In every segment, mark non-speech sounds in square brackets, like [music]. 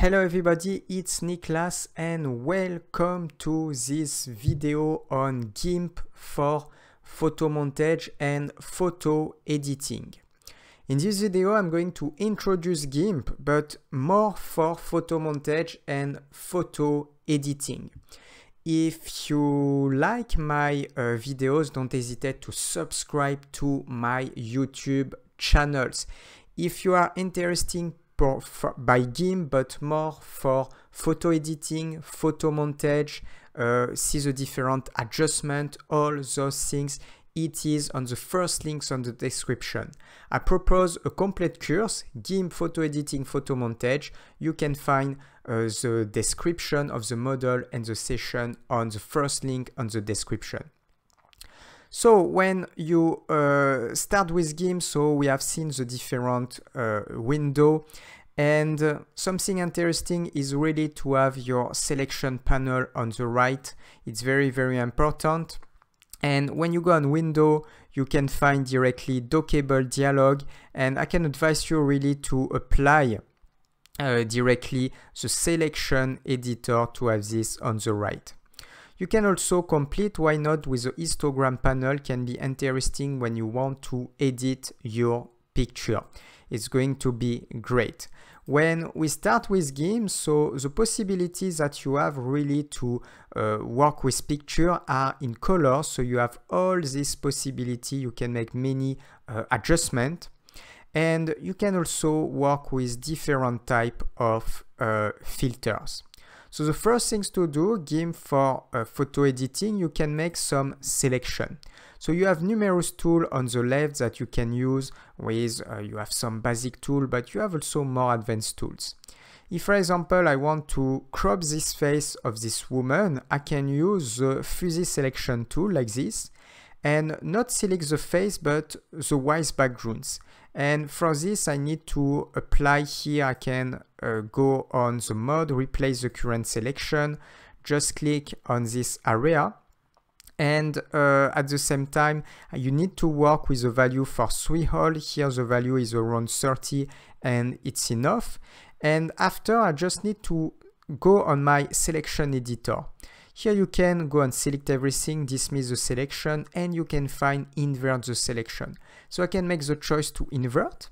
Hello everybody, it's Niklas and welcome to this video on GIMP for photo montage and photo editing. In this video I'm going to introduce GIMP but more for photo montage and photo editing. If you like my uh, videos, don't hesitate to subscribe to my YouTube channels. If you are interesting for, for, by GIMP, but more for photo editing, photo montage, uh, see the different adjustment, all those things. It is on the first links on the description. I propose a complete course, GIMP photo editing, photo montage. You can find uh, the description of the model and the session on the first link on the description. So when you uh, start with GIMP, so we have seen the different uh, window and uh, something interesting is really to have your selection panel on the right. It's very, very important. And when you go on window, you can find directly dockable dialog. And I can advise you really to apply uh, directly the selection editor to have this on the right. You can also complete why not with the histogram panel can be interesting when you want to edit your picture. It's going to be great. When we start with games, so the possibilities that you have really to uh, work with picture are in color. So you have all this possibility. You can make many uh, adjustment and you can also work with different type of uh, filters. So the first things to do, game for uh, photo editing, you can make some selection. So you have numerous tools on the left that you can use with, uh, you have some basic tool, but you have also more advanced tools. If, for example, I want to crop this face of this woman, I can use the fuzzy selection tool like this and not select the face but the white backgrounds and for this I need to apply here I can uh, go on the mode replace the current selection just click on this area and uh, at the same time you need to work with the value for three hole here the value is around 30 and it's enough and after I just need to go on my selection editor here you can go and select everything, dismiss the selection, and you can find invert the selection. So I can make the choice to invert.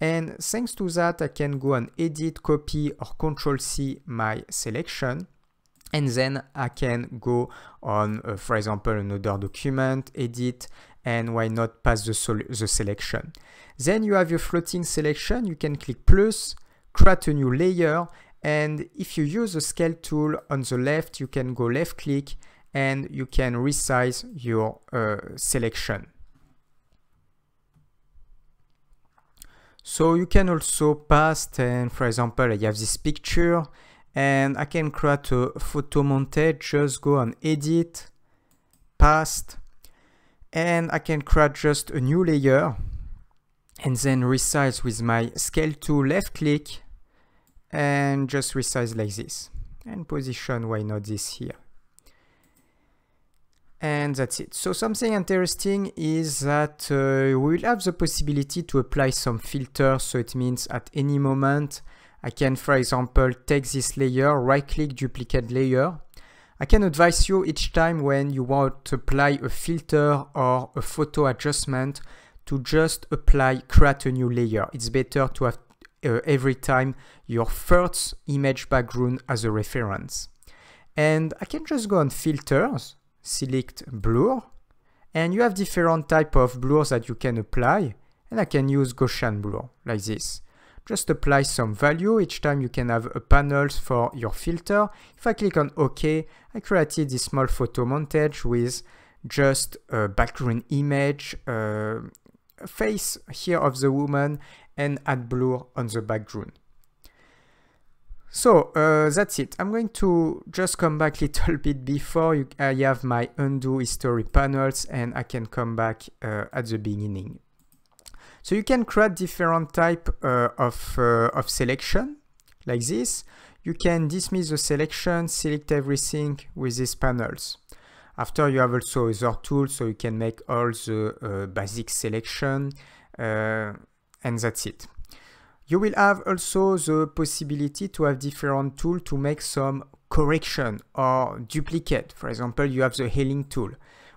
And thanks to that, I can go and edit, copy, or control C my selection. And then I can go on, uh, for example, another document, edit, and why not pass the, the selection. Then you have your floating selection. You can click plus, create a new layer, and if you use the scale tool on the left, you can go left click and you can resize your uh, selection. So you can also paste and for example, I have this picture and I can create a photo montage, just go on edit, paste, and I can create just a new layer and then resize with my scale tool left click and just resize like this and position why not this here and that's it. So something interesting is that uh, we will have the possibility to apply some filters. So it means at any moment, I can, for example, take this layer, right click duplicate layer. I can advise you each time when you want to apply a filter or a photo adjustment to just apply create a new layer. It's better to have uh, every time your first image background as a reference. And I can just go on filters, select blur, and you have different type of blurs that you can apply, and I can use Gaussian blur like this. Just apply some value, each time you can have a panels for your filter. If I click on OK, I created this small photo montage with just a background image, uh, face here of the woman and add blur on the background. So uh, that's it. I'm going to just come back a [laughs] little bit before you, I have my undo history panels and I can come back uh, at the beginning. So you can create different type uh, of, uh, of selection like this. You can dismiss the selection, select everything with these panels. After you have also other tools so you can make all the uh, basic selection uh, and that's it. You will have also the possibility to have different tools to make some correction or duplicate. For example, you have the healing tool.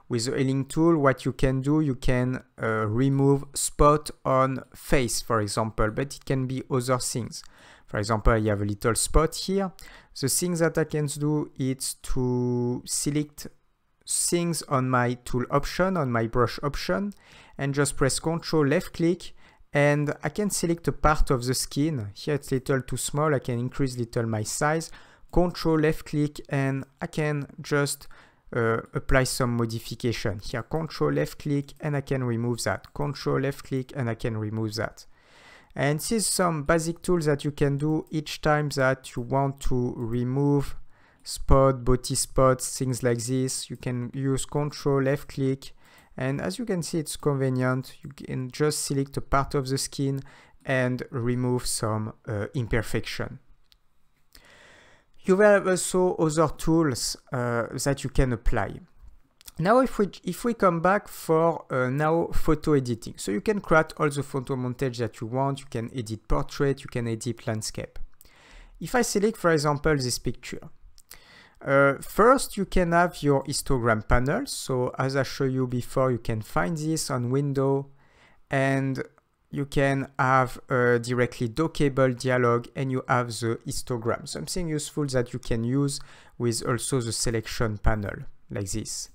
With the healing tool, what you can do, you can uh, remove spot on face, for example, but it can be other things. For example, you have a little spot here. The thing that I can do is to select things on my tool option, on my brush option, and just press Control left click and I can select a part of the skin. Here it's little too small, I can increase little my size. Control left click and I can just uh, apply some modification. Here control left click and I can remove that. Control left click and I can remove that. And this is some basic tools that you can do each time that you want to remove spot, body spots, things like this. You can use control left click and as you can see, it's convenient. You can just select a part of the skin and remove some uh, imperfection. You will have also other tools uh, that you can apply. Now if we, if we come back for uh, now photo editing, so you can create all the photo montage that you want, you can edit portrait, you can edit landscape. If I select for example this picture, uh, first, you can have your histogram panel. So as I showed you before, you can find this on window and you can have a uh, directly dockable dialog and you have the histogram, something useful that you can use with also the selection panel like this.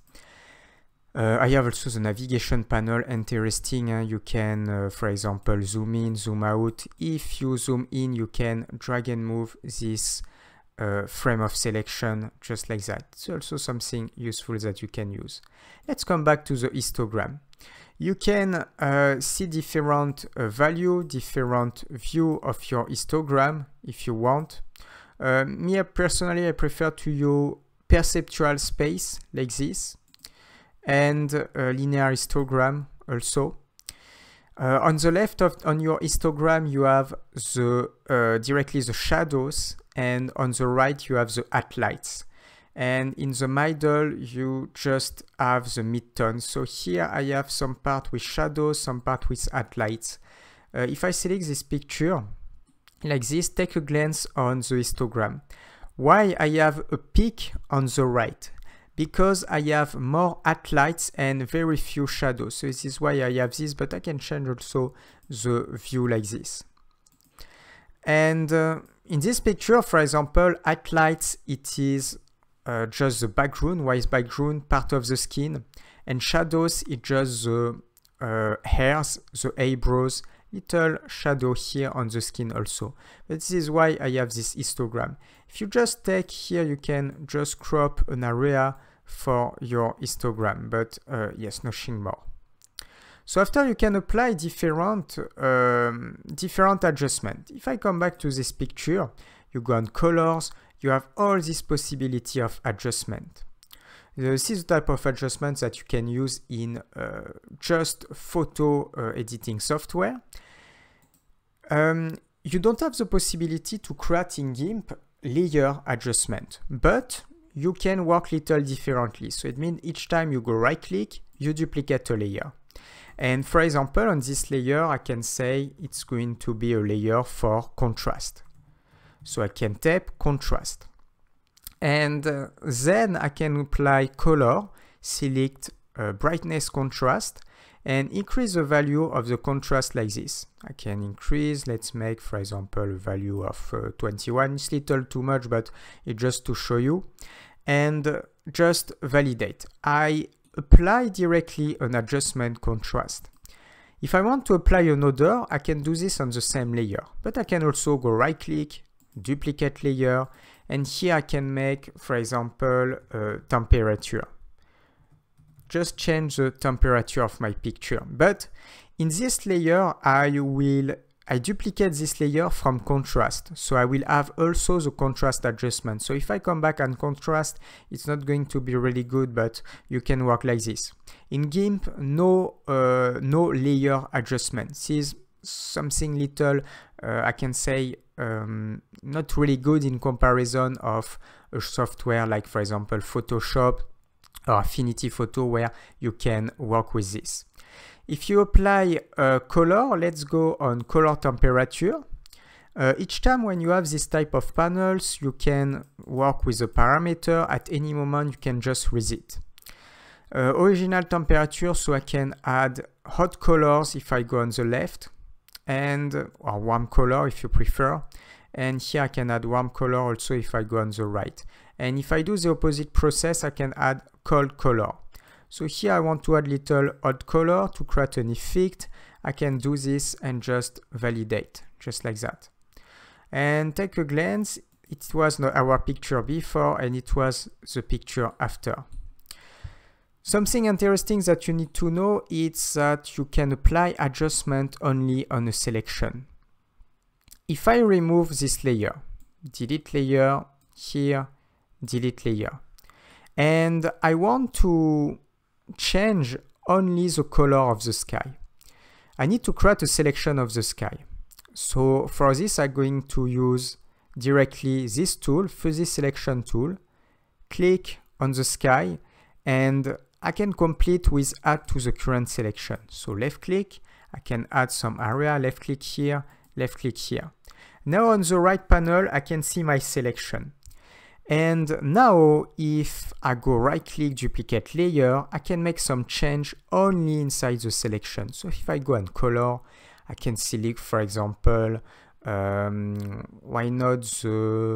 Uh, I have also the navigation panel interesting. Uh, you can, uh, for example, zoom in, zoom out. If you zoom in, you can drag and move this uh, frame of selection just like that. It's also something useful that you can use. Let's come back to the histogram. You can uh, see different uh, value, different view of your histogram if you want. Um, me personally, I prefer to use perceptual space like this and linear histogram also. Uh, on the left of on your histogram, you have the uh, directly the shadows, and on the right you have the lights. And in the middle, you just have the midtones. So here I have some part with shadows, some part with atlights. Uh, if I select this picture like this, take a glance on the histogram. Why I have a peak on the right? because I have more highlights and very few shadows. So this is why I have this, but I can change also the view like this. And uh, in this picture, for example, highlights, it is uh, just the background, white background, part of the skin. And shadows, it's just the uh, hairs, the eyebrows, little shadow here on the skin also. But this is why I have this histogram. If you just take here, you can just crop an area for your histogram, but uh, yes, nothing more. So after you can apply different, um, different adjustment. If I come back to this picture, you go on colors, you have all this possibility of adjustment. This is the type of adjustments that you can use in uh, just photo uh, editing software. Um, you don't have the possibility to create in GIMP layer adjustment, but you can work little differently. So it means each time you go right click, you duplicate a layer. And for example, on this layer, I can say it's going to be a layer for contrast. So I can tap contrast and uh, then I can apply color, select uh, brightness contrast and increase the value of the contrast like this. I can increase, let's make for example a value of uh, 21, it's little too much but it's just to show you and uh, just validate. I apply directly an adjustment contrast. If I want to apply an order, I can do this on the same layer, but I can also go right click, duplicate layer and here I can make, for example, a temperature. Just change the temperature of my picture. But in this layer, I will I duplicate this layer from contrast. So I will have also the contrast adjustment. So if I come back and contrast, it's not going to be really good, but you can work like this. In GIMP, no, uh, no layer adjustment. This is something little uh, I can say um, not really good in comparison of a software like for example Photoshop or Affinity Photo where you can work with this. If you apply uh, color, let's go on color temperature. Uh, each time when you have this type of panels, you can work with a parameter. At any moment, you can just reset it. Uh, original temperature, so I can add hot colors if I go on the left and uh, or warm color if you prefer and here I can add warm color also if I go on the right and if I do the opposite process I can add cold color so here I want to add little hot color to create an effect I can do this and just validate just like that and take a glance it was not our picture before and it was the picture after Something interesting that you need to know is that you can apply adjustment only on a selection. If I remove this layer, delete layer, here, delete layer, and I want to change only the color of the sky. I need to create a selection of the sky. So for this, I'm going to use directly this tool, fuzzy selection tool, click on the sky, and I can complete with add to the current selection. So left click, I can add some area, left click here, left click here. Now on the right panel, I can see my selection. And now if I go right click duplicate layer, I can make some change only inside the selection. So if I go and color, I can select for example, um, why not the,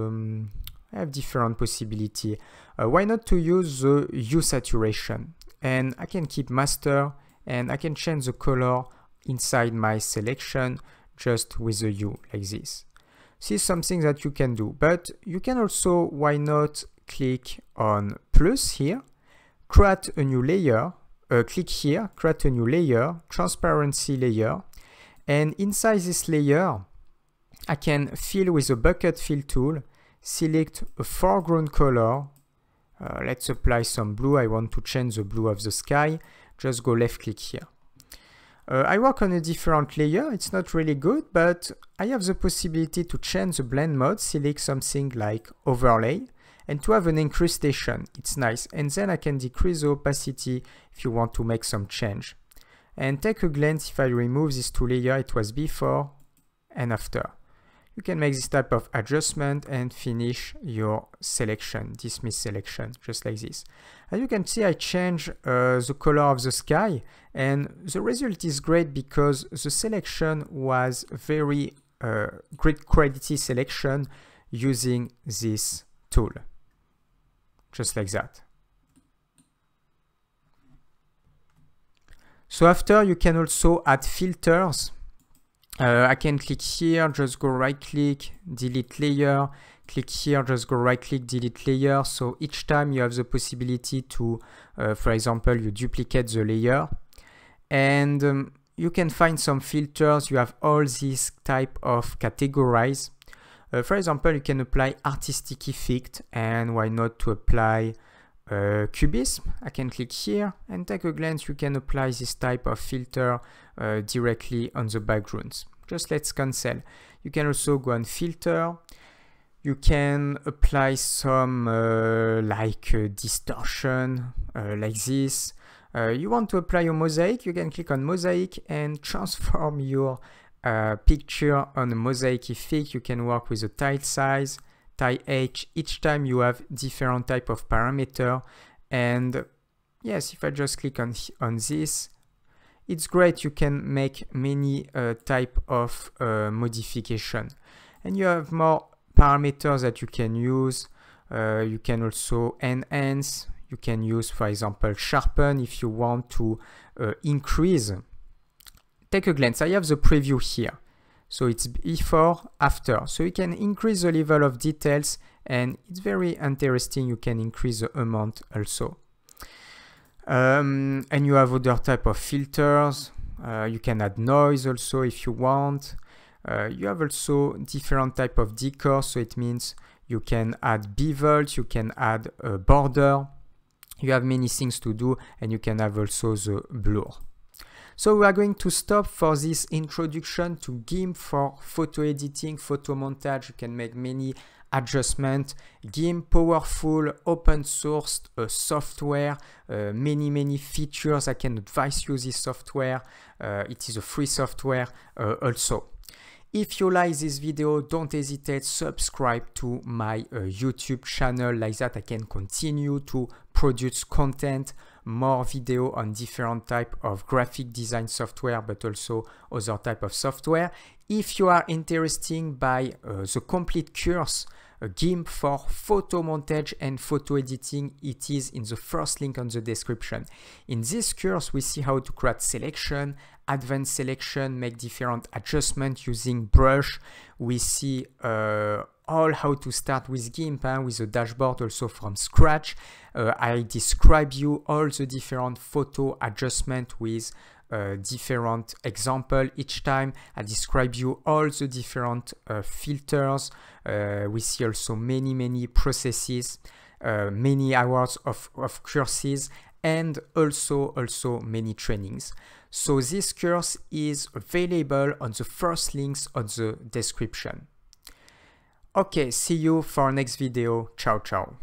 um, I have different possibility. Uh, why not to use the hue saturation? And I can keep master and I can change the color inside my selection just with the hue like this. This is something that you can do, but you can also, why not click on plus here, create a new layer, uh, click here, create a new layer, transparency layer, and inside this layer, I can fill with the bucket fill tool select a foreground color. Uh, let's apply some blue. I want to change the blue of the sky. Just go left click here. Uh, I work on a different layer. It's not really good, but I have the possibility to change the blend mode, select something like overlay, and to have an increase station, It's nice. And then I can decrease the opacity if you want to make some change. And take a glance if I remove these two layers it was before and after you can make this type of adjustment and finish your selection, dismiss selection, just like this. As you can see, I change uh, the color of the sky and the result is great because the selection was very uh, quality selection using this tool, just like that. So after you can also add filters uh, I can click here, just go right click, delete layer, click here, just go right click, delete layer. So each time you have the possibility to, uh, for example, you duplicate the layer and um, you can find some filters. You have all these type of categorize. Uh, for example, you can apply artistic effect and why not to apply uh, cubism. I can click here and take a glance. You can apply this type of filter uh, directly on the backgrounds just let's cancel. You can also go and filter. You can apply some uh, like uh, distortion uh, like this. Uh, you want to apply a mosaic, you can click on mosaic and transform your uh, picture on a mosaic effect. You can work with a tile size, tile H. Each time you have different type of parameter and yes, if I just click on, on this, it's great you can make many uh, type of uh, modification and you have more parameters that you can use uh, you can also enhance you can use for example sharpen if you want to uh, increase take a glance i have the preview here so it's before after so you can increase the level of details and it's very interesting you can increase the amount also um, and you have other type of filters. Uh, you can add noise also if you want. Uh, you have also different type of decor, so it means you can add bevels, you can add a border. You have many things to do and you can have also the blur. So we are going to stop for this introduction to GIMP for photo editing, photo montage. You can make many adjustment, GIMP powerful open source uh, software, uh, many many features, I can advise you this software, uh, it is a free software uh, also. If you like this video, don't hesitate subscribe to my uh, YouTube channel, like that I can continue to produce content, more video on different type of graphic design software, but also other type of software. If you are interested by uh, the complete course, a GIMP for photo montage and photo editing, it is in the first link on the description. In this course, we see how to create selection, advanced selection, make different adjustments using brush. We see uh, all how to start with GIMP, with a dashboard also from scratch. Uh, I describe you all the different photo adjustment with uh, different example each time. I describe you all the different uh, filters. Uh, we see also many, many processes, uh, many hours of, of courses and also also many trainings. So this course is available on the first links on the description. Okay, see you for next video. Ciao, ciao.